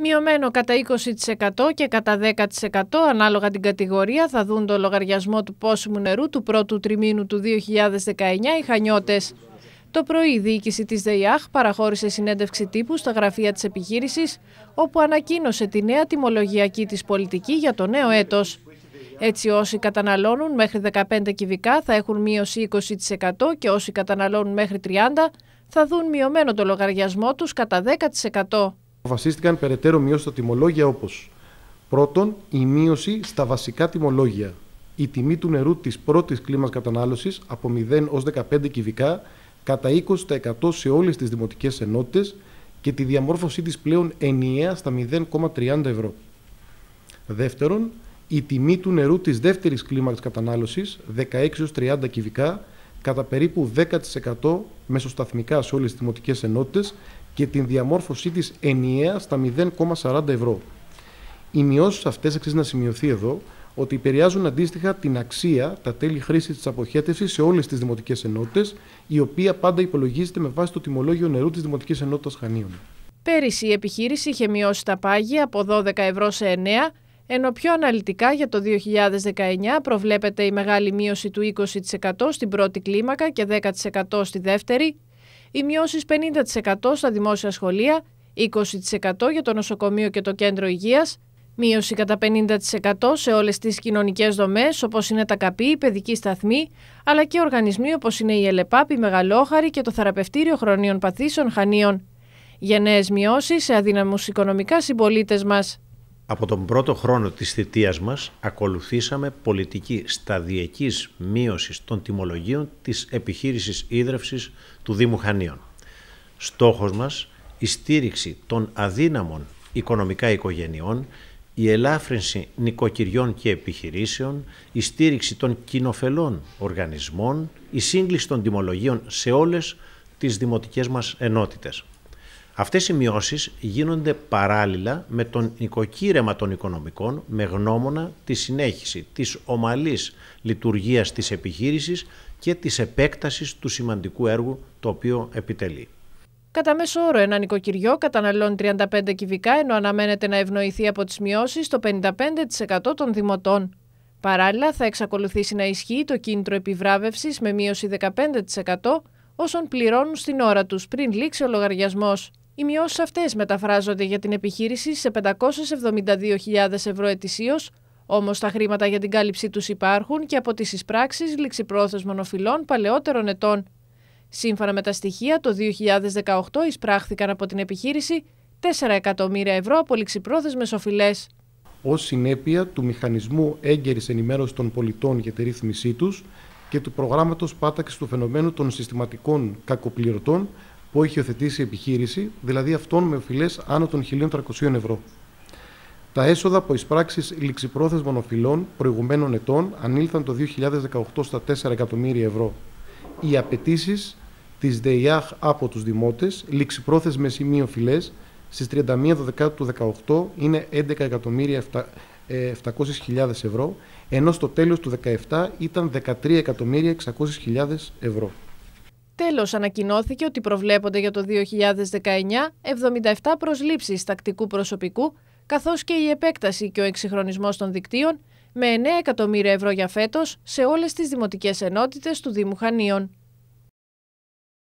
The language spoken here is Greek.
Μειωμένο κατά 20% και κατά 10% ανάλογα την κατηγορία θα δουν το λογαριασμό του πόσιμου νερού του πρώτου τριμήνου του 2019 οι χανιώτες. Το πρωί η διοίκηση της ΔΕΙΑΧ παραχώρησε συνέντευξη τύπου στα γραφεία της επιχείρησης, όπου ανακοίνωσε τη νέα τιμολογιακή της πολιτική για το νέο έτος. Έτσι όσοι καταναλώνουν μέχρι 15 κυβικά θα έχουν μείωση 20% και όσοι καταναλώνουν μέχρι 30 θα δουν μειωμένο το λογαριασμό τους κατά 10% αποφασίστηκαν περαιτέρω μειώσεις στα τιμολόγια όπως πρώτον η μείωση στα βασικά τιμολόγια. Η τιμή του νερού της πρώτης κλίμακας κατανάλωσης από 0 έω 15 κυβικά κατά 20% σε όλες τις δημοτικές ενότητες και τη διαμόρφωσή της πλέον ενιαία στα 0,30 ευρώ. Δεύτερον, η τιμή του νερού της δεύτερης κλίμακας κατανάλωσης, 16-30 κυβικά, κατά περίπου 10% μεσοσταθμικά σε όλες τις δημοτικές ενότητες, και την διαμόρφωσή της ενιαία στα 0,40 ευρώ. Οι μειώσεις αυτές αξίζει να σημειωθεί εδώ ότι επηρεάζουν αντίστοιχα την αξία, τα τέλη χρήσης της αποχέτευσης σε όλες τις Δημοτικές Ενότητες, η οποία πάντα υπολογίζεται με βάση το τιμολόγιο νερού της Δημοτικής Ενότητας Χανίων. Πέρυσι η επιχείρηση είχε μειώσει τα πάγια από 12 ευρώ σε 9, ενώ πιο αναλυτικά για το 2019 προβλέπεται η μεγάλη μείωση του 20% στην πρώτη κλίμακα και 10% στη δεύτερη οι μειώσεις 50% στα δημόσια σχολεία, 20% για το νοσοκομείο και το κέντρο υγείας, μείωση κατά 50% σε όλες τις κοινωνικές δομές, όπως είναι τα ΚΑΠΗ, η παιδικοί σταθμοί, αλλά και οργανισμοί όπως είναι η ΕΛΕΠΑΠ, η Μεγαλόχαρη και το Θεραπευτήριο Χρονίων Παθήσεων Χανίων. Γενναίε μειώσεις σε αδυναμού οικονομικά συμπολίτες μας. Από τον πρώτο χρόνο της θητείας μας ακολουθήσαμε πολιτική σταδιακής μείωσης των τιμολογίων της επιχείρησης ίδρευσης του Δήμου Χανίων. Στόχος μας η στήριξη των αδύναμων οικονομικά οικογενειών, η ελάφρυνση νοικοκυριών και επιχειρήσεων, η στήριξη των κοινοφελών οργανισμών, η σύγκληση των τιμολογίων σε όλες τις δημοτικές μας ενότητες. Αυτές οι μειώσεις γίνονται παράλληλα με τον οικοκύρεμα των οικονομικών με γνώμονα τη συνέχιση της ομαλής λειτουργίας της επιχείρησης και της επέκτασης του σημαντικού έργου το οποίο επιτελεί. Κατά μέσο όρο, ένα νοικοκυριό καταναλώνει 35 κυβικά, ενώ αναμένεται να ευνοηθεί από τις μειώσεις το 55% των δημοτών. Παράλληλα, θα εξακολουθήσει να ισχύει το κίνητρο επιβράβευσης με μείωση 15% όσων πληρώνουν στην ώρα τους πριν λήξει ο λογαριασμός. Οι μειώσεις αυτές μεταφράζονται για την επιχείρηση σε 572.000 ευρώ ετησίως, Όμως τα χρήματα για την κάλυψή τους υπάρχουν και από τις εισπράξεις ληξιπρόθεσμων οφειλών παλαιότερων ετών. Σύμφωνα με τα στοιχεία, το 2018 εισπράχθηκαν από την επιχείρηση 4 εκατομμύρια ευρώ από ληξιπρόθεσμες οφειλές. Ως συνέπεια του μηχανισμού έγκαιρης ενημέρωσης των πολιτών για τη ρύθμισή τους και του προγράμματος πάταξης του φαινομένου των συστηματικών κακοπληρωτών, που έχει υιοθετήσει η επιχείρηση, δηλαδή αυτών με οφειλές άνω των 1.300 ευρώ. Τα έσοδα από εισπράξεις ληξιπρόθεσμων οφειλών προηγουμένων ετών ανήλθαν το 2018 στα 4 εκατομμύρια ευρώ. Οι απαιτήσεις της ΔΕΙΑΧ από τους δημότες, ληξιπρόθεσμες ή μη οφειλές, στις 31 Δεκάτου του 2018 είναι 11 εκατομμύρια 700.000 ε, ευρώ, ενώ στο τέλος του 2017 ήταν 13 εκατομμύρια 600.000 ευρώ. Τέλος, ανακοινώθηκε ότι προβλέπονται για το 2019 77 προσλήψεις τακτικού προσωπικού, καθώς και η επέκταση και ο εξυγχρονισμός των δικτύων με 9 εκατομμύρια ευρώ για φέτος σε όλες τις δημοτικές ενότητες του Δήμου Χανίων.